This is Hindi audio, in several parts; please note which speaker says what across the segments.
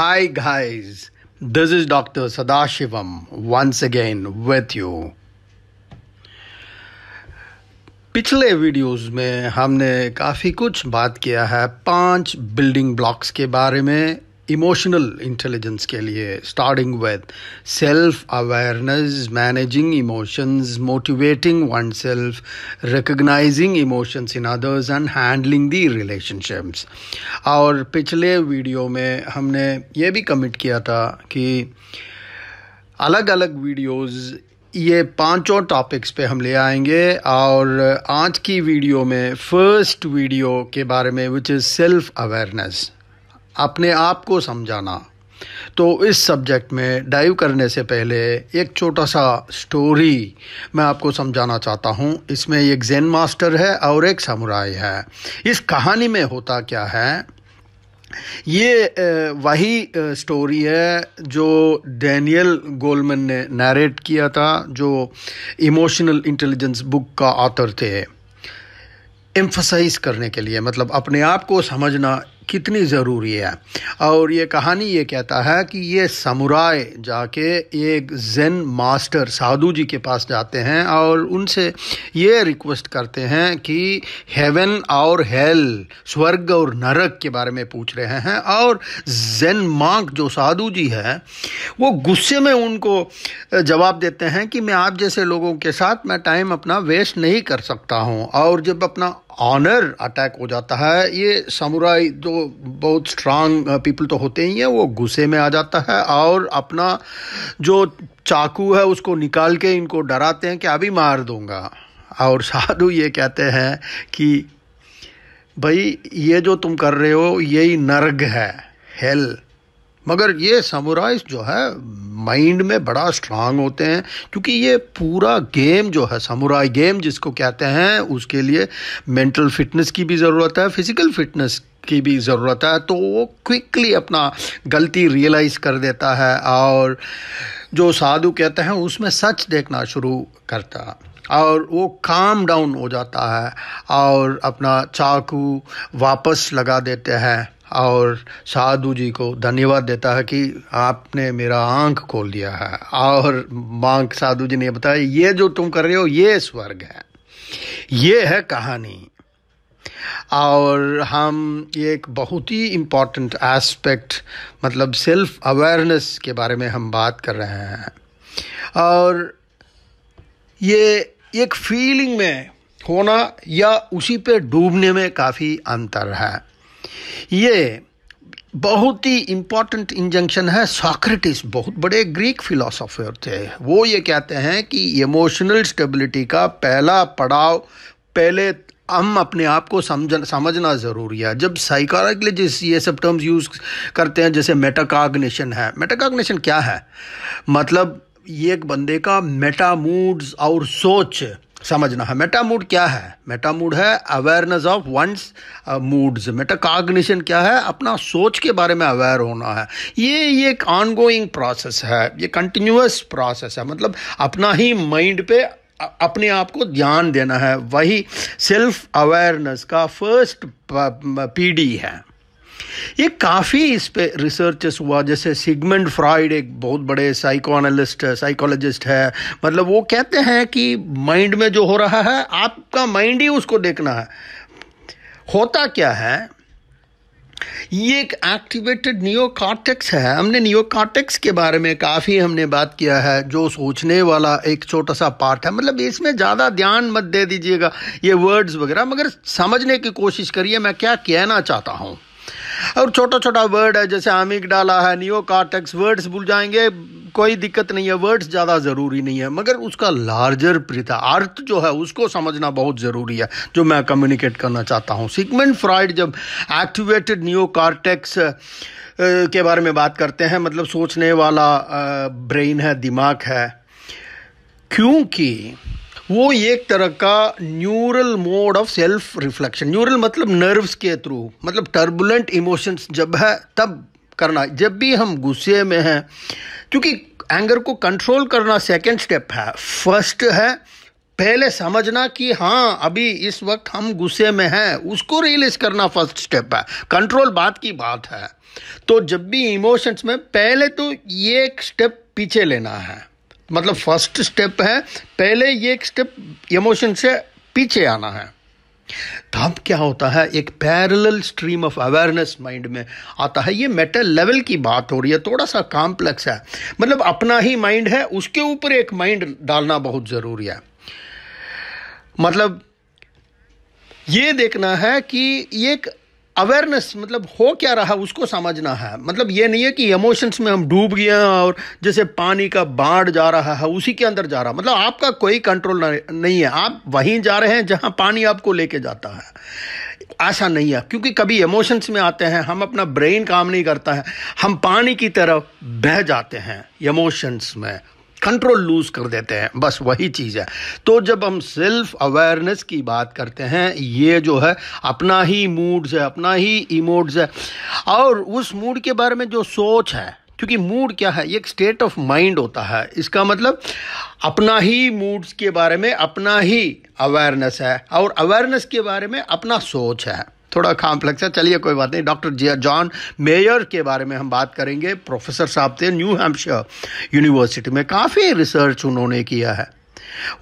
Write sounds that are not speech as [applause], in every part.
Speaker 1: Hi, guys. This is Dr. Sadashivam once again with you. पिछले वीडियोस में हमने काफ़ी कुछ बात किया है पांच बिल्डिंग ब्लॉक्स के बारे में इमोशनल इंटेलिजेंस के लिए starting with self awareness managing emotions motivating one self recognising emotions in others and handling the relationships और पिछले वीडियो में हमने ये भी कमिट किया था कि अलग अलग वीडियोस ये पांचों टॉपिक्स पे हम ले आएंगे और आज की वीडियो में फर्स्ट वीडियो के बारे में विच इज़ सेल्फ अवेयरनेस अपने आप को समझाना तो इस सब्जेक्ट में डाइव करने से पहले एक छोटा सा स्टोरी मैं आपको समझाना चाहता हूँ इसमें एक जैन मास्टर है और एक समुराई है इस कहानी में होता क्या है ये वही स्टोरी है जो डैनियल गोलमन ने नरेट किया था जो इमोशनल इंटेलिजेंस बुक का ऑथर थे एम्फसाइज करने के लिए मतलब अपने आप को समझना कितनी ज़रूरी है और ये कहानी ये कहता है कि ये समुराय जाके एक जैन मास्टर साधु जी के पास जाते हैं और उनसे ये रिक्वेस्ट करते हैं कि हेवन और हेल स्वर्ग और नरक के बारे में पूछ रहे हैं और जैन मांग जो साधु जी है वो गुस्से में उनको जवाब देते हैं कि मैं आप जैसे लोगों के साथ मैं टाइम अपना वेस्ट नहीं कर सकता हूँ और जब अपना ऑनर अटैक हो जाता है ये समुराई जो तो बहुत स्ट्रांग पीपल uh, तो होते ही हैं वो गुस्से में आ जाता है और अपना जो चाकू है उसको निकाल के इनको डराते हैं कि अभी मार दूंगा और साधु ये कहते हैं कि भाई ये जो तुम कर रहे हो यही नर्ग है हेल मगर ये समुराइज जो है माइंड में बड़ा स्ट्रांग होते हैं क्योंकि ये पूरा गेम जो है समुराई गेम जिसको कहते हैं उसके लिए मेंटल फिटनेस की भी ज़रूरत है फिज़िकल फिटनेस की भी ज़रूरत है तो वो क्विकली अपना गलती रियलाइज़ कर देता है और जो साधु कहते हैं उसमें सच देखना शुरू करता है और वो काम डाउन हो जाता है और अपना चाकू वापस लगा देते हैं और साधु जी को धन्यवाद देता है कि आपने मेरा आंख खोल दिया है और बांक साधु जी ने बताया ये जो तुम कर रहे हो ये स्वर्ग है ये है कहानी और हम एक बहुत ही इम्पॉर्टेंट एस्पेक्ट मतलब सेल्फ अवेयरनेस के बारे में हम बात कर रहे हैं और ये एक फीलिंग में होना या उसी पे डूबने में काफ़ी अंतर है ये बहुत ही इम्पॉर्टेंट इंजंक्शन है सॉक्रेटिस बहुत बड़े ग्रीक फिलोसोफर थे वो ये कहते हैं कि इमोशनल स्टेबिलिटी का पहला पड़ाव पहले हम अपने आप को समझ समझना ज़रूरी है जब साइकोलॉजिस्ट ये सब टर्म्स यूज़ करते हैं जैसे मेटाकाग्नेशन है मेटाकाग्नेशन क्या है मतलब ये एक बंदे का मेटा मूड्स और सोच समझना है मेटा मूड क्या है मेटा मूड है awareness of one's moods meta metacognition क्या है अपना सोच के बारे में अवेयर होना है ये ये एक ऑनगोइंग प्रोसेस है ये कंटिन्यूस प्रोसेस है मतलब अपना ही माइंड पे अपने आप को ध्यान देना है वही सेल्फ अवेयरनेस का फर्स्ट uh, पीडी है ये काफ़ी इस पर रिसर्चेस हुआ जैसे सिगमेंड फ्रॉइड एक बहुत बड़े साइको एनालिस्ट है साइकोलॉजिस्ट है मतलब वो कहते हैं कि माइंड में जो हो रहा है आपका माइंड ही उसको देखना है होता क्या है ये एक एक्टिवेटेड नियो है हमने नियो के बारे में काफ़ी हमने बात किया है जो सोचने वाला एक छोटा सा पार्ट है मतलब इसमें ज़्यादा ध्यान मत दे दीजिएगा ये वर्ड्स वगैरह मगर समझने की कोशिश करिए मैं क्या कहना चाहता हूँ और छोटा छोटा वर्ड है जैसे हामिक डाला है नियो कार्टेक्स वर्ड्स भूल जाएंगे कोई दिक्कत नहीं है वर्ड्स ज़्यादा ज़रूरी नहीं है मगर उसका लार्जर प्रथा अर्थ जो है उसको समझना बहुत ज़रूरी है जो मैं कम्युनिकेट करना चाहता हूँ सिगमेंट फ्राइड जब एक्टिवेटेड नियो कार्टेक्स के बारे में बात करते हैं मतलब सोचने वाला ब्रेन है दिमाग है क्योंकि वो एक तरह का neural mode of self reflection neural मतलब नर्व्स के थ्रू मतलब टर्बुलेंट इमोशंस जब है तब करना जब भी हम गुस्से में हैं क्योंकि एंगर को कंट्रोल करना सेकेंड स्टेप है फर्स्ट है पहले समझना कि हाँ अभी इस वक्त हम गुस्से में हैं उसको रियलाइज करना फर्स्ट स्टेप है कंट्रोल बात की बात है तो जब भी इमोशंस में पहले तो ये एक स्टेप पीछे लेना है मतलब फर्स्ट स्टेप है पहले ये एक स्टेप इमोशन से पीछे आना है तब क्या होता है एक parallel stream of awareness mind में आता है ये मेटल लेवल की बात हो रही है थोड़ा सा कॉम्प्लेक्स है मतलब अपना ही माइंड है उसके ऊपर एक माइंड डालना बहुत ज़रूरी है मतलब ये देखना है कि ये एक अवेयरनेस मतलब हो क्या रहा उसको समझना है मतलब ये नहीं है कि इमोशंस में हम डूब गए हैं और जैसे पानी का बाढ़ जा रहा है उसी के अंदर जा रहा मतलब आपका कोई कंट्रोल नहीं है आप वहीं जा रहे हैं जहां पानी आपको लेके जाता है ऐसा नहीं है क्योंकि कभी इमोशंस में आते हैं हम अपना ब्रेन काम नहीं करता है हम पानी की तरफ बह जाते हैं इमोशंस में कंट्रोल लूज कर देते हैं बस वही चीज़ है तो जब हम सेल्फ अवेयरनेस की बात करते हैं ये जो है अपना ही मूड्स है अपना ही इमोड्स है और उस मूड के बारे में जो सोच है क्योंकि मूड क्या है ये एक स्टेट ऑफ माइंड होता है इसका मतलब अपना ही मूड्स के बारे में अपना ही अवेयरनेस है और अवेयरनेस के बारे में अपना सोच है थोड़ा कॉम्प्लेक्स है चलिए कोई बात नहीं डॉक्टर जॉन मेयर के बारे में हम बात करेंगे प्रोफेसर साहब थे न्यू हैम्पशर यूनिवर्सिटी में काफ़ी रिसर्च उन्होंने किया है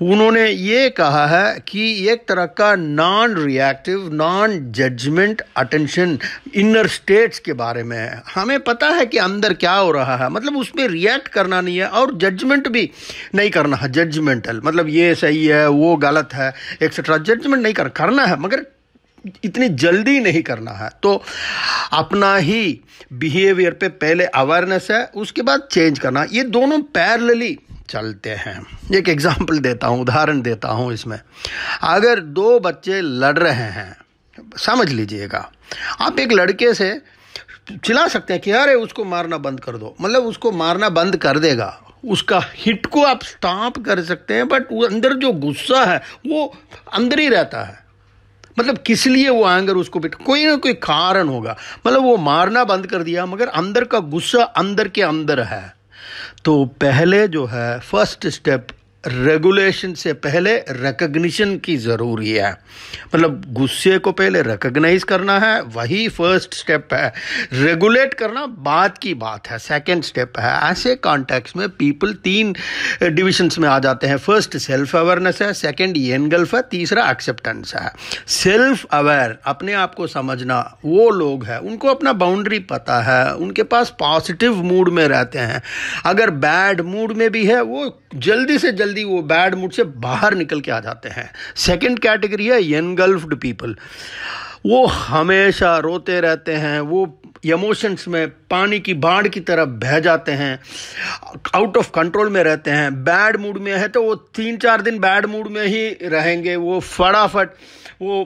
Speaker 1: उन्होंने ये कहा है कि एक तरह का non reactive non judgement attention inner states के बारे में है हमें पता है कि अंदर क्या हो रहा है मतलब उसमें रिएक्ट करना नहीं है और जजमेंट भी नहीं करना है जजमेंटल मतलब ये सही है वो गलत है एक्सेट्रा जजमेंट नहीं कर करना है मगर इतनी जल्दी नहीं करना है तो अपना ही बिहेवियर पे पहले अवेयरनेस है उसके बाद चेंज करना ये दोनों पैरलली चलते हैं एक एग्जाम्पल देता हूँ उदाहरण देता हूँ इसमें अगर दो बच्चे लड़ रहे हैं समझ लीजिएगा आप एक लड़के से चिल्ला सकते हैं कि अरे उसको मारना बंद कर दो मतलब उसको मारना बंद कर देगा उसका हिट को आप स्टॉप कर सकते हैं बट अंदर जो गुस्सा है वो अंदर ही रहता है मतलब किस लिए वो एंगर उसको बिट कोई ना कोई कारण होगा मतलब वो मारना बंद कर दिया मगर अंदर का गुस्सा अंदर के अंदर है तो पहले जो है फर्स्ट स्टेप रेगुलेशन से पहले रिकग्निशन की ज़रूरी है मतलब गुस्से को पहले रिकग्नाइज करना है वही फर्स्ट स्टेप है रेगुलेट करना बाद की बात है सेकेंड स्टेप है ऐसे कॉन्टेक्स्ट में पीपल तीन डिविजन्स में आ जाते हैं फर्स्ट सेल्फ अवेयरनेस है ये एनगल्फ है तीसरा एक्सेप्टेंस है सेल्फ अवेयर अपने आप को समझना वो लोग हैं उनको अपना बाउंड्री पता है उनके पास पॉजिटिव मूड में रहते हैं अगर बैड मूड में भी है वो जल्दी से जल्दी जल्दी वो बैड मूड से बाहर निकल के आ जाते हैं सेकेंड कैटेगरी है एनगल्फ्ड पीपल वो हमेशा रोते रहते हैं वो इमोशंस में पानी की बाढ़ की तरफ बह जाते हैं आउट ऑफ कंट्रोल में रहते हैं बैड मूड में है तो वो तीन चार दिन बैड मूड में ही रहेंगे वो फटाफट वो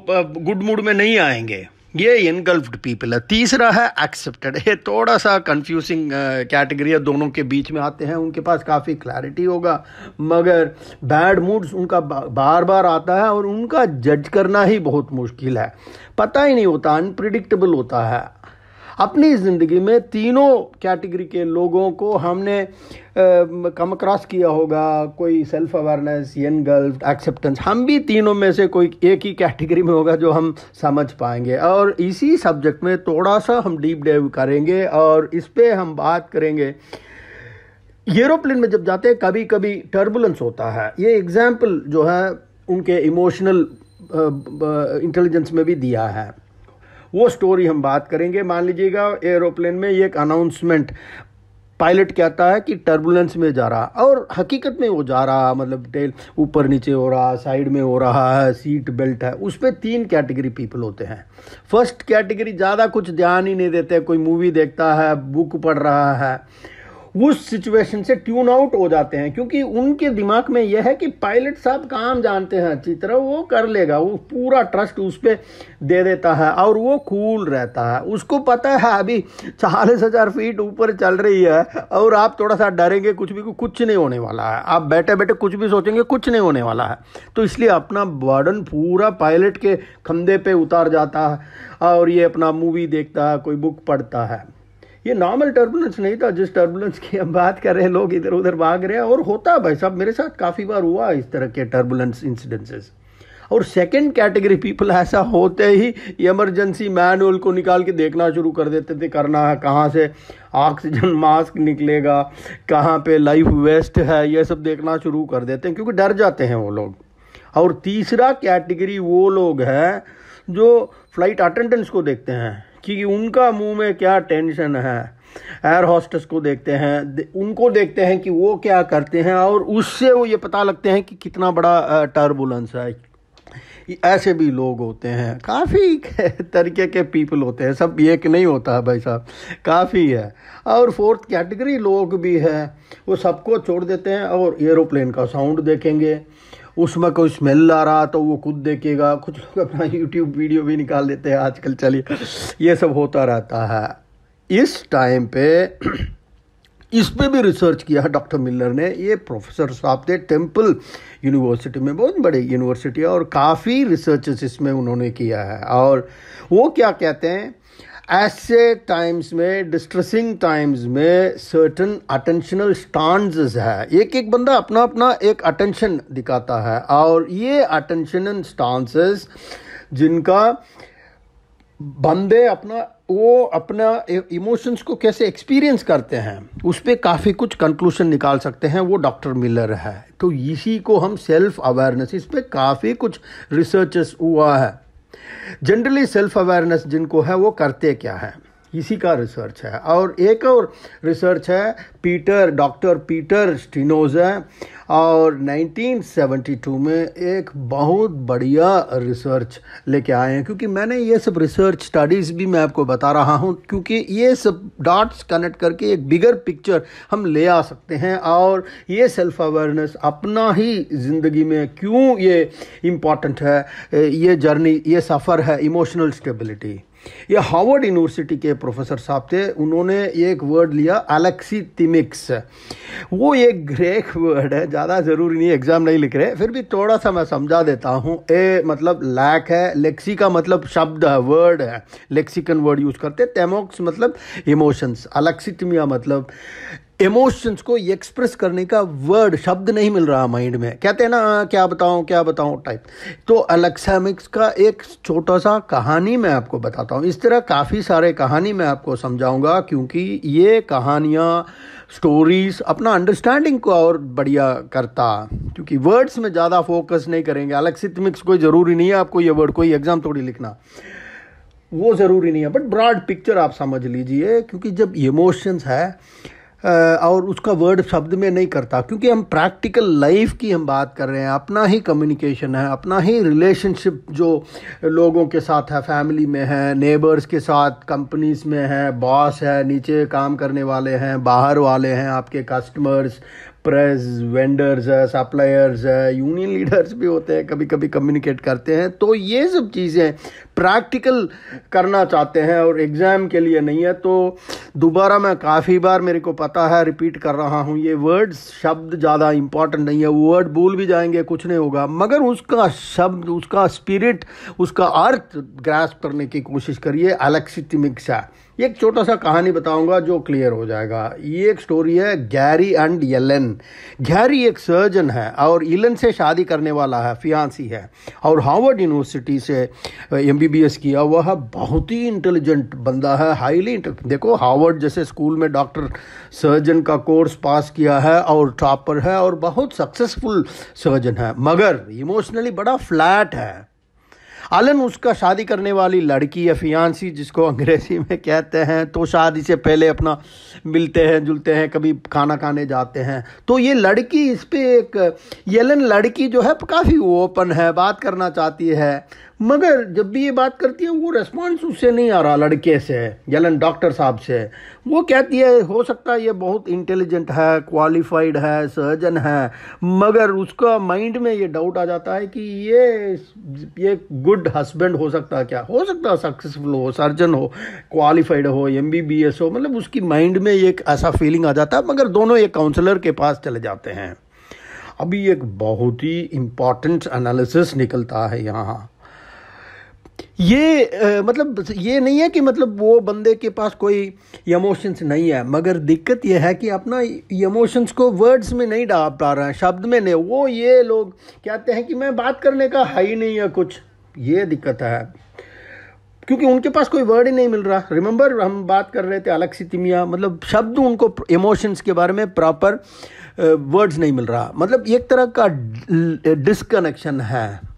Speaker 1: गुड मूड में नहीं आएंगे ये इनगल्फ्ड पीपल है तीसरा है एक्सेप्टेड ये थोड़ा सा कंफ्यूजिंग कैटेगरी है दोनों के बीच में आते हैं उनके पास काफ़ी क्लैरिटी होगा मगर बैड मूड्स उनका बार बार आता है और उनका जज करना ही बहुत मुश्किल है पता ही नहीं होता अनप्रिडिक्टेबल होता है अपनी ज़िंदगी में तीनों कैटेगरी के लोगों को हमने कम क्रॉस किया होगा कोई सेल्फ अवेयरनेस यन गर्ल एक्सेप्टेंस हम भी तीनों में से कोई एक ही कैटेगरी में होगा जो हम समझ पाएंगे और इसी सब्जेक्ट में थोड़ा सा हम डीप डाइव करेंगे और इस पर हम बात करेंगे एरोप्लेन में जब जाते हैं कभी कभी टर्बुलेंस होता है ये एग्जाम्पल जो है उनके इमोशनल इंटेलिजेंस में भी दिया है वो स्टोरी हम बात करेंगे मान लीजिएगा एरोप्लेन में एक अनाउंसमेंट पायलट कहता है कि टर्बुलेंस में जा रहा और हकीकत में वो जा रहा मतलब टेल ऊपर नीचे हो रहा साइड में हो रहा है सीट बेल्ट है उस पर तीन कैटेगरी पीपल होते हैं फर्स्ट कैटेगरी ज़्यादा कुछ ध्यान ही नहीं देते कोई मूवी देखता है बुक पढ़ रहा है उस सिचुएशन से ट्यून आउट हो जाते हैं क्योंकि उनके दिमाग में यह है कि पायलट साहब काम जानते हैं अच्छी तरह वो कर लेगा वो पूरा ट्रस्ट उस पर दे देता है और वो कूल रहता है उसको पता है अभी चालीस हज़ार फीट ऊपर चल रही है और आप थोड़ा सा डरेंगे कुछ भी कुछ नहीं होने वाला है आप बैठे बैठे कुछ भी सोचेंगे कुछ नहीं होने वाला है तो इसलिए अपना बर्डन पूरा पायलट के कंधे पर उतार जाता है और ये अपना मूवी देखता है कोई बुक पढ़ता है ये नॉर्मल टर्बुलेंस नहीं था जिस टर्बुलेंस की हम बात कर रहे हैं लोग इधर उधर भाग रहे हैं और होता है भाई साहब मेरे साथ काफ़ी बार हुआ इस तरह के टर्बुलेंस इंसिडेंसेस और सेकंड कैटेगरी पीपल ऐसा होते ही इमरजेंसी मैनुअल को निकाल के देखना शुरू कर देते थे करना है कहाँ से ऑक्सीजन मास्क निकलेगा कहाँ पे लाइफ वेस्ट है ये सब देखना शुरू कर देते हैं क्योंकि डर जाते हैं वो लोग और तीसरा कैटेगरी वो लोग हैं जो फ्लाइट अटेंडेंट्स को देखते हैं कि उनका मुंह में क्या टेंशन है एयर हॉस्टेस को देखते हैं उनको देखते हैं कि वो क्या करते हैं और उससे वो ये पता लगते हैं कि कितना बड़ा टर्बुलेंस है ऐसे भी लोग होते हैं काफ़ी [laughs] तरीके के पीपल होते हैं सब एक नहीं होता है भाई साहब काफ़ी है और फोर्थ कैटेगरी लोग भी है वो सबको छोड़ देते हैं और एरोप्लेन का साउंड देखेंगे उसमें कोई स्मेल आ रहा तो वो खुद देखेगा कुछ लोग अपना यूट्यूब वीडियो भी निकाल देते हैं आजकल चलिए ये सब होता रहता है इस टाइम पे इस पे भी रिसर्च किया है डॉक्टर मिलर ने ये प्रोफेसर साहब थे टेम्पल यूनिवर्सिटी में बहुत बड़े यूनिवर्सिटी है और काफ़ी रिसर्च इसमें उन्होंने किया है और वो क्या कहते हैं ऐसे टाइम्स में डिस्ट्रेसिंग टाइम्स में सर्टन अटेंशनल स्टांड है एक एक बंदा अपना अपना एक अटेंशन दिखाता है और ये अटेंशनल स्टांसेस जिनका बंदे अपना वो अपना इमोशंस को कैसे एक्सपीरियंस करते हैं उस पर काफ़ी कुछ कंक्लूशन निकाल सकते हैं वो डॉक्टर मिलर है तो इसी को हम सेल्फ अवेयरनेस इस पर काफ़ी कुछ रिसर्चेस हुआ है जनरली सेल्फ अवेयरनेस जिनको है वो करते क्या है इसी का रिसर्च है और एक और रिसर्च है पीटर डॉक्टर पीटर स्टिनोजा और 1972 में एक बहुत बढ़िया रिसर्च लेके आए हैं क्योंकि मैंने ये सब रिसर्च स्टडीज़ भी मैं आपको बता रहा हूँ क्योंकि ये सब डॉट्स कनेक्ट करके एक बिगर पिक्चर हम ले आ सकते हैं और ये सेल्फ अवेयरनेस अपना ही ज़िंदगी में क्यों ये इम्पॉर्टेंट है ये जर्नी ये सफ़र है इमोशनल स्टेबिलिटी ये हार्वर्ड यूनिवर्सिटी के प्रोफेसर साहब थे उन्होंने एक वर्ड लिया अलेक्सी तिमिक्स वो एक ग्रेक वर्ड है ज़्यादा ज़रूरी नहीं एग्ज़ाम नहीं लिख रहे फिर भी थोड़ा सा मैं समझा देता हूँ ए मतलब लैक है लेक्सी का मतलब शब्द है वर्ड है लेक्सिकन वर्ड यूज़ करते तेमोक्स मतलब इमोशंस अलेक्सीटमिया मतलब इमोशंस को एक्सप्रेस करने का वर्ड शब्द नहीं मिल रहा माइंड में कहते हैं ना हाँ, क्या बताऊं क्या बताऊं टाइप तो अलेक्सामिक्स का एक छोटा सा कहानी मैं आपको बताता हूँ इस तरह काफ़ी सारे कहानी मैं आपको समझाऊंगा क्योंकि ये कहानियां स्टोरीज अपना अंडरस्टैंडिंग को और बढ़िया करता क्योंकि वर्ड्स में ज़्यादा फोकस नहीं करेंगे अलेक्सिथमिक्स कोई ज़रूरी नहीं है आपको ये वर्ड कोई एग्ज़ाम थोड़ी लिखना वो ज़रूरी नहीं है बट ब्रॉड पिक्चर आप समझ लीजिए क्योंकि जब इमोशंस है और उसका वर्ड शब्द में नहीं करता क्योंकि हम प्रैक्टिकल लाइफ की हम बात कर रहे हैं अपना ही कम्युनिकेशन है अपना ही रिलेशनशिप जो लोगों के साथ है फैमिली में है नेबर्स के साथ कंपनीज में है बॉस है नीचे काम करने वाले हैं बाहर वाले हैं आपके कस्टमर्स प्रेस वेंडर्स है सप्लायर्स है यूनियन लीडर्स भी होते हैं कभी कभी कम्युनिकेट करते हैं तो ये सब चीज़ें प्रैक्टिकल करना चाहते हैं और एग्ज़ाम के लिए नहीं है तो दोबारा मैं काफ़ी बार मेरे को पता है रिपीट कर रहा हूँ ये वर्ड्स शब्द ज़्यादा इंपॉर्टेंट नहीं है वो वर्ड भूल भी जाएंगे कुछ नहीं होगा मगर उसका शब्द उसका स्पिरिट उसका अर्थ ग्रास्प करने की कोशिश करिए अलेक्सी है एक छोटा सा कहानी बताऊंगा जो क्लियर हो जाएगा ये एक स्टोरी है गैरी एंड येलन गैरी एक सर्जन है और इलन से शादी करने वाला है फियांसी है और हार्वर्ड यूनिवर्सिटी से एम बी बी एस किया हुआ है बहुत ही इंटेलिजेंट बंदा है हाईली देखो हार्वर्ड जैसे स्कूल में डॉक्टर सर्जन का कोर्स पास किया है और टॉपर है और बहुत सक्सेसफुल सर्जन है मगर इमोशनली बड़ा फ्लैट है आलन उसका शादी करने वाली लड़की या फियांसी जिसको अंग्रेजी में कहते हैं तो शादी से पहले अपना मिलते हैं जुलते हैं कभी खाना खाने जाते हैं तो ये लड़की इस पर एक येलन लड़की जो है काफ़ी ओपन है बात करना चाहती है मगर जब भी ये बात करती है वो रेस्पॉन्स उससे नहीं आ रहा लड़के से जलन डॉक्टर साहब से वो कहती है हो सकता है ये बहुत इंटेलिजेंट है क्वालिफाइड है सर्जन है मगर उसका माइंड में ये डाउट आ जाता है कि ये ये गुड हस्बैंड हो सकता है क्या हो सकता है सक्सेसफुल हो सर्जन हो क्वालिफाइड हो एम हो मतलब उसकी माइंड में एक ऐसा फीलिंग आ जाता है मगर दोनों एक काउंसलर के पास चले जाते हैं अभी एक बहुत ही इम्पॉर्टेंट एनालिसिस निकलता है यहाँ ये आ, मतलब ये नहीं है कि मतलब वो बंदे के पास कोई इमोशंस नहीं है मगर दिक्कत ये है कि अपना इमोशंस को वर्ड्स में नहीं डाल पा रहे हैं शब्द में नहीं वो ये लोग कहते हैं कि मैं बात करने का है ही नहीं है कुछ ये दिक्कत है क्योंकि उनके पास कोई वर्ड ही नहीं मिल रहा रिमेंबर हम बात कर रहे थे सी तिमिया मतलब शब्द उनको इमोशंस के बारे में प्रॉपर वर्ड्स नहीं मिल रहा मतलब एक तरह का डिसकनेक्शन है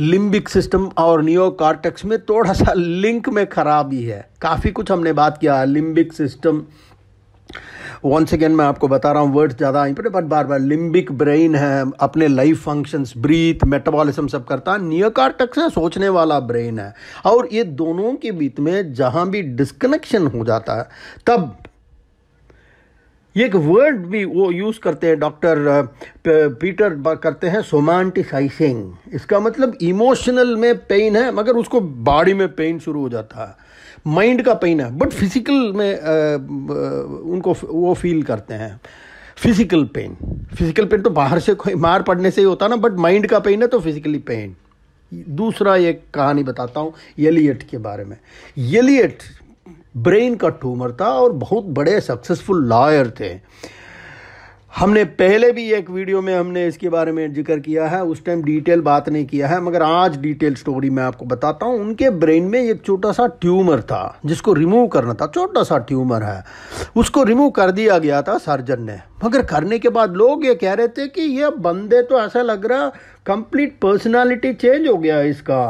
Speaker 1: लिम्बिक सिस्टम और नियो कार्टेक्स में थोड़ा सा लिंक में खराबी है काफ़ी कुछ हमने बात किया लिम्बिक सिस्टम वन सेकेंड मैं आपको बता रहा हूँ वर्ड्स ज़्यादा आई पड़े बट बार बार लिम्बिक ब्रेन है अपने लाइफ फंक्शंस ब्रीथ मेटाबॉलिज्म सब करता है टक्स है सोचने वाला ब्रेन है और ये दोनों के बीच में जहाँ भी डिस्कनेक्शन हो जाता है तब ये एक वर्ड भी वो यूज़ करते हैं डॉक्टर पीटर uh, करते हैं सोमांटिसाइसिंग इसका मतलब इमोशनल में पेन है मगर उसको बॉडी में पेन शुरू हो जाता है माइंड का पेन है बट फिजिकल में आ, uh, uh, उनको वो फील करते हैं फिजिकल पेन फिजिकल पेन तो बाहर से कोई मार पड़ने से ही होता ना बट माइंड का पेन है तो फिजिकली पेन दूसरा एक कहानी बताता हूँ यलियट के बारे में यलियट ब्रेन का ट्यूमर था और बहुत बड़े सक्सेसफुल लॉयर थे हमने पहले भी एक वीडियो में हमने इसके बारे में जिक्र किया है उस टाइम डिटेल बात नहीं किया है मगर आज डिटेल स्टोरी मैं आपको बताता हूँ उनके ब्रेन में एक छोटा सा ट्यूमर था जिसको रिमूव करना था छोटा सा ट्यूमर है उसको रिमूव कर दिया गया था सर्जन ने मगर करने के बाद लोग ये कह रहे थे कि यह बंदे तो ऐसा लग रहा कंप्लीट पर्सनालिटी चेंज हो गया इसका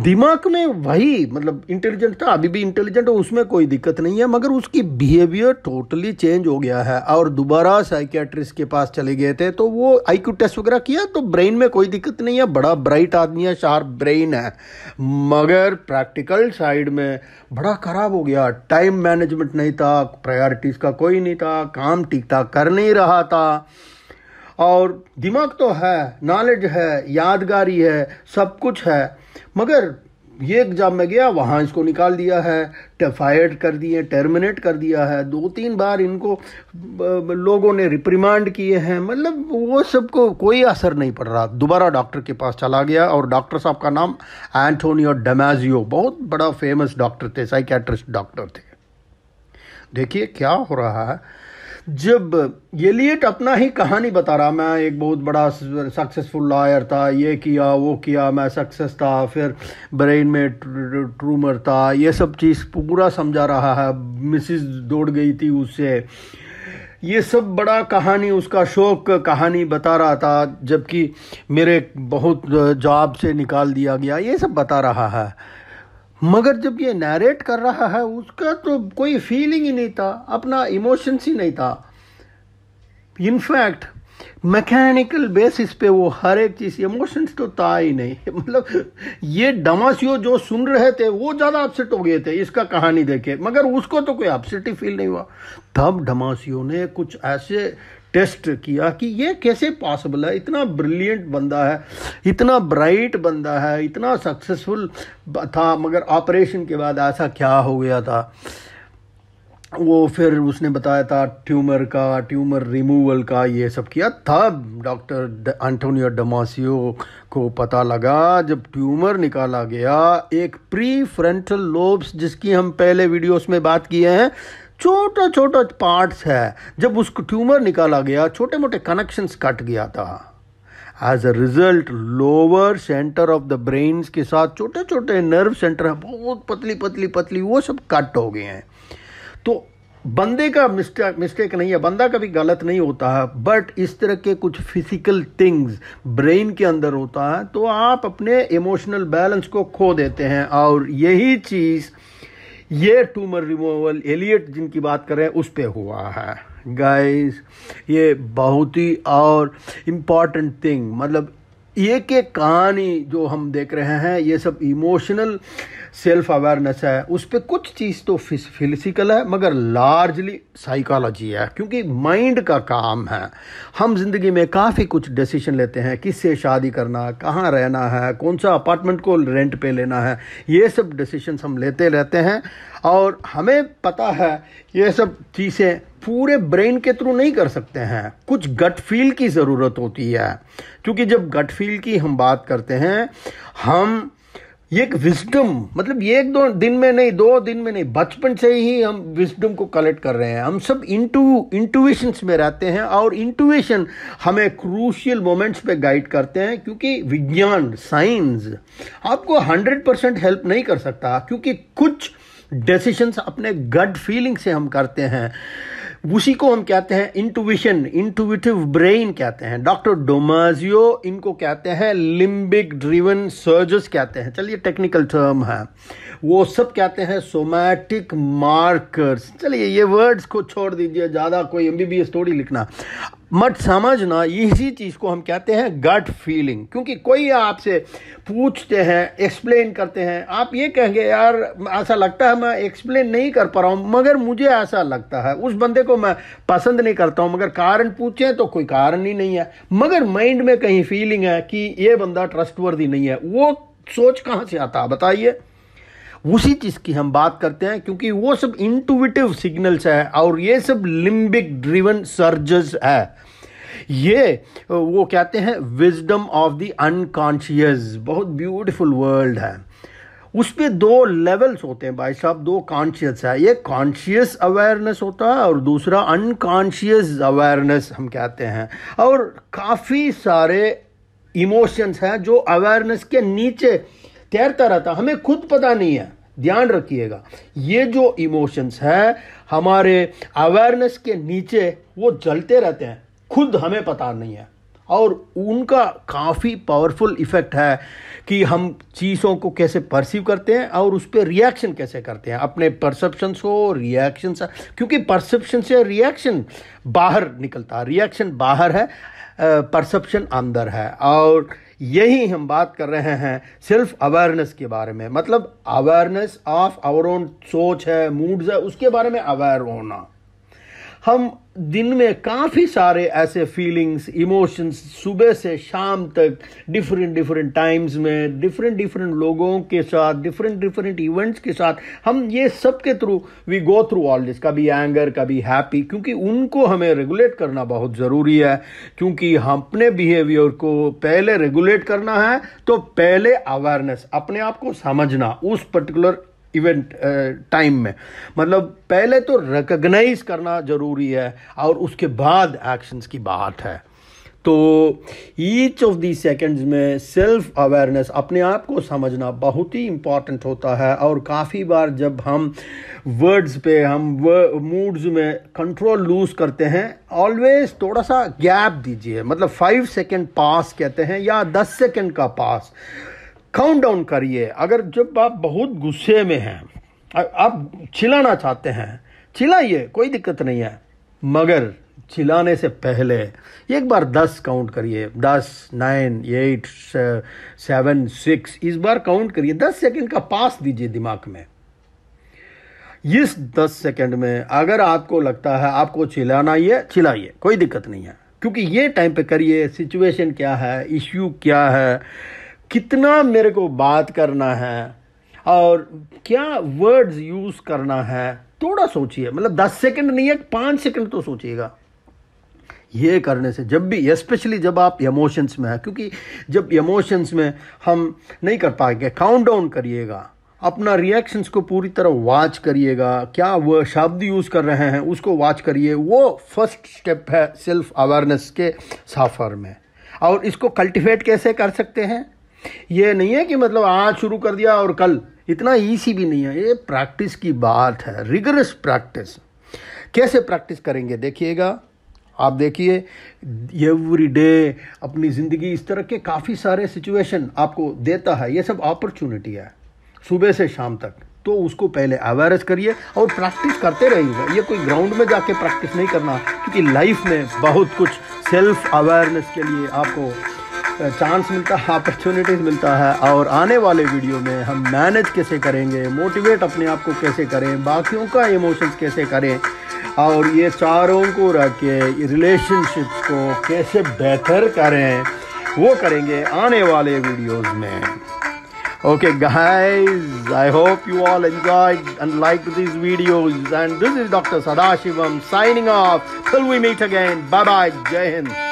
Speaker 1: दिमाग में वही मतलब इंटेलिजेंट था अभी भी इंटेलिजेंट है उसमें कोई दिक्कत नहीं है मगर उसकी बिहेवियर टोटली चेंज हो गया है और दोबारा साइकियाट्रिस्ट के पास चले गए थे तो वो आईक्यू टेस्ट वगैरह किया तो ब्रेन में कोई दिक्कत नहीं है बड़ा ब्राइट आदमी है शार्प ब्रेन है मगर प्रैक्टिकल साइड में बड़ा खराब हो गया टाइम मैनेजमेंट नहीं था प्रायोरिटीज़ का कोई नहीं था काम ठीक ठाक कर नहीं रहा था और दिमाग तो है नॉलेज है यादगारी है सब कुछ है मगर ये एग्जाम में गया वहाँ इसको निकाल दिया है फायर कर दिए टर्मिनेट कर दिया है दो तीन बार इनको लोगों ने रिप्रीमांड किए हैं मतलब वो सबको कोई असर नहीं पड़ रहा दोबारा डॉक्टर के पास चला गया और डॉक्टर साहब का नाम एंटोनियो डमाजियो बहुत बड़ा फेमस डॉक्टर थे साइकेट्रिस्ट डॉक्टर थे देखिए क्या हो रहा है जब एलियट तो अपना ही कहानी बता रहा मैं एक बहुत बड़ा सक्सेसफुल लायर था ये किया वो किया मैं सक्सेस था फिर ब्रेन में ट्रूमर था ये सब चीज़ पूरा समझा रहा है मिसिस दौड़ गई थी उससे ये सब बड़ा कहानी उसका शौक कहानी बता रहा था जबकि मेरे बहुत जॉब से निकाल दिया गया ये सब बता रहा है मगर जब ये नरेट कर रहा है उसका तो कोई फीलिंग ही नहीं था अपना इमोशंस ही नहीं था इनफैक्ट मैकेनिकल बेसिस पे वो हर एक चीज़ इमोशंस तो था ही नहीं [laughs] मतलब ये डमासियो जो सुन रहे थे वो ज़्यादा अपसेट हो गए थे इसका कहानी देखे मगर उसको तो कोई अपसेट ही फील नहीं हुआ तब डमासियो ने कुछ ऐसे टेस्ट किया कि ये कैसे पॉसिबल है इतना ब्रिलियंट बंदा है इतना ब्राइट बंदा है इतना सक्सेसफुल था मगर ऑपरेशन के बाद ऐसा क्या हो गया था वो फिर उसने बताया था ट्यूमर का ट्यूमर रिमूवल का ये सब किया तब डॉक्टर एंटोनियो डमासियो को पता लगा जब ट्यूमर निकाला गया एक प्री फ्रंटल लोब्स जिसकी हम पहले वीडियोस में बात किए हैं छोटा छोटा पार्ट्स है जब उसको ट्यूमर निकाला गया छोटे मोटे कनेक्शंस कट गया था as a result lower centre of the brains के साथ छोटे छोटे नर्व सेंटर हैं बहुत पतली पतली पतली वो सब कट हो गए हैं तो बंदे का मिस्टेक मिस्टेक नहीं है बंदा कभी गलत नहीं होता है बट इस तरह के कुछ फिजिकल थिंग्स ब्रेन के अंदर होता है तो आप अपने इमोशनल बैलेंस को खो देते हैं और यही चीज़ ये ट्यूमर रिमूवल एलियट जिनकी बात करें उस पर हुआ है गाइस ये बहुत ही और इम्पॉर्टेंट थिंग मतलब एक एक कहानी जो हम देख रहे हैं ये सब इमोशनल सेल्फ अवेयरनेस है उस पर कुछ चीज़ तो फिजिकल है मगर लार्जली साइकोलॉजी है क्योंकि माइंड का काम है हम जिंदगी में काफ़ी कुछ डिसीजन लेते हैं किससे शादी करना कहाँ रहना है कौन सा अपार्टमेंट को रेंट पे लेना है ये सब डिसीशन हम लेते रहते हैं और हमें पता है ये सब चीज़ें पूरे ब्रेन के थ्रू नहीं कर सकते हैं कुछ गट फील की ज़रूरत होती है क्योंकि जब गट फील की हम बात करते हैं हम ये एक विजडम मतलब ये एक दो दिन में नहीं दो दिन में नहीं बचपन से ही हम विजडम को कलेक्ट कर रहे हैं हम सब इंटू इंटूशंस में रहते हैं और इंटूशन हमें क्रूशियल मोमेंट्स पे गाइड करते हैं क्योंकि विज्ञान साइंस आपको हंड्रेड परसेंट हेल्प नहीं कर सकता क्योंकि कुछ डिसीशंस अपने गड फीलिंग से हम करते हैं उसी को हम कहते हैं इंटुविशन इंटुविटिव ब्रेन कहते हैं डॉक्टर डोमाजियो इनको कहते हैं लिम्बिक ड्रिवन सर्जस कहते हैं चलिए टेक्निकल टर्म है वो सब कहते हैं सोमैटिक मार्कर्स चलिए ये वर्ड्स को छोड़ दीजिए ज़्यादा कोई एम थोड़ी लिखना मत समझना इसी चीज़ को हम कहते हैं गट फीलिंग क्योंकि कोई आपसे पूछते हैं एक्सप्लेन करते हैं आप ये कहेंगे यार ऐसा लगता है मैं एक्सप्लेन नहीं कर पा रहा हूँ मगर मुझे ऐसा लगता है उस बंदे को मैं पसंद नहीं करता हूँ मगर कारण पूछें तो कोई कारण ही नहीं है मगर माइंड में कहीं फीलिंग है कि ये बंदा ट्रस्टवर्दी नहीं है वो सोच कहाँ से आता है बताइए उसी चीज़ की हम बात करते हैं क्योंकि वो सब इंटुविटिव सिग्नल्स है और ये सब लिम्बिक ड्रिवन सर्जेस है ये वो कहते हैं विजडम ऑफ द अनकॉन्शियस बहुत ब्यूटीफुल वर्ल्ड है उस पर दो लेवल्स होते हैं भाई साहब दो कॉन्शियस है एक कॉन्शियस अवेयरनेस होता है और दूसरा अनकॉन्शियस अवेयरनेस हम कहते हैं और काफ़ी सारे इमोशंस हैं जो अवेयरनेस के नीचे तैरता रहता हमें खुद पता नहीं है ध्यान रखिएगा ये जो इमोशंस है हमारे अवेयरनेस के नीचे वो जलते रहते हैं खुद हमें पता नहीं है और उनका काफ़ी पावरफुल इफेक्ट है कि हम चीज़ों को कैसे परसीव करते हैं और उस पर रिएक्शन कैसे करते हैं अपने परसेप्शंस को रिएक्शन क्योंकि परसेप्शन से रिएक्शन बाहर निकलता है रिएक्शन बाहर है परसेप्शन अंदर है और यही हम बात कर रहे हैं सिर्फ अवेयरनेस के बारे में मतलब अवेयरनेस ऑफ आवर ओन सोच है मूड्स है उसके बारे में अवेयर होना हम दिन में काफ़ी सारे ऐसे फीलिंग्स इमोशंस सुबह से शाम तक डिफरेंट डिफरेंट टाइम्स में डिफरेंट डिफरेंट लोगों के साथ डिफरेंट डिफरेंट इवेंट्स के साथ हम ये सब के through we go through all this कभी एंगर कभी हैप्पी क्योंकि उनको हमें रेगुलेट करना बहुत ज़रूरी है क्योंकि हम अपने बिहेवियर को पहले रेगुलेट करना है तो पहले अवेयरनेस अपने आप को समझना उस पर्टिकुलर इवेंट टाइम uh, में मतलब पहले तो रिकग्नाइज करना ज़रूरी है और उसके बाद एक्शंस की बात है तो ईच ऑफ दी सेकंड्स में सेल्फ अवेयरनेस अपने आप को समझना बहुत ही इम्पॉर्टेंट होता है और काफ़ी बार जब हम वर्ड्स पे हम मूड्स में कंट्रोल लूज करते हैं ऑलवेज थोड़ा सा गैप दीजिए मतलब फाइव सेकंड पास कहते हैं या दस सेकंड का पास काउंट डाउन करिए अगर जब आप बहुत गुस्से में हैं आप चिल्लाना चाहते हैं चिल्लाइए कोई दिक्कत नहीं है मगर चिल्लाने से पहले एक बार दस काउंट करिए दस नाइन एट सेवन सिक्स इस बार काउंट करिए दस सेकंड का पास दीजिए दिमाग में इस दस सेकंड में अगर आपको लगता है आपको चिल्लाना ये चिल्लाइए कोई दिक्कत नहीं है क्योंकि ये टाइम पे करिए सिचुएशन क्या है इश्यू क्या है कितना मेरे को बात करना है और क्या वर्ड्स यूज करना है थोड़ा सोचिए मतलब दस सेकंड नहीं है पाँच सेकंड तो सोचिएगा ये करने से जब भी स्पेशली जब आप इमोशंस में हैं क्योंकि जब इमोशंस में हम नहीं कर पाएंगे काउंट डाउन करिएगा अपना रिएक्शंस को पूरी तरह वॉच करिएगा क्या वह शब्द यूज़ कर रहे हैं उसको वॉच करिए वो फर्स्ट स्टेप है सेल्फ अवेयरनेस के सफ़र में और इसको कल्टिवेट कैसे कर सकते हैं ये नहीं है कि मतलब आज शुरू कर दिया और कल इतना ईसी भी नहीं है ये प्रैक्टिस की बात है रिगरस प्रैक्टिस कैसे प्रैक्टिस करेंगे देखिएगा आप देखिए एवरी डे अपनी ज़िंदगी इस तरह के काफ़ी सारे सिचुएशन आपको देता है ये सब अपॉर्चुनिटी है सुबह से शाम तक तो उसको पहले अवेयरस करिए और प्रैक्टिस करते रहिएगा ये कोई ग्राउंड में जाके प्रैक्टिस नहीं करना क्योंकि लाइफ में बहुत कुछ सेल्फ अवेयरनेस के लिए आपको चांस मिलता है अपॉर्चुनिटीज़ मिलता है और आने वाले वीडियो में हम मैनेज कैसे करेंगे मोटिवेट अपने आप को कैसे करें बाकियों का इमोशंस कैसे करें और ये चारों को रख के रिलेशनशिप्स को कैसे बेहतर करें वो करेंगे आने वाले वीडियोस में okay guys I hope you all enjoy and like this videos and this is doctor Sadashivam signing off till we meet again bye bye जय हिंद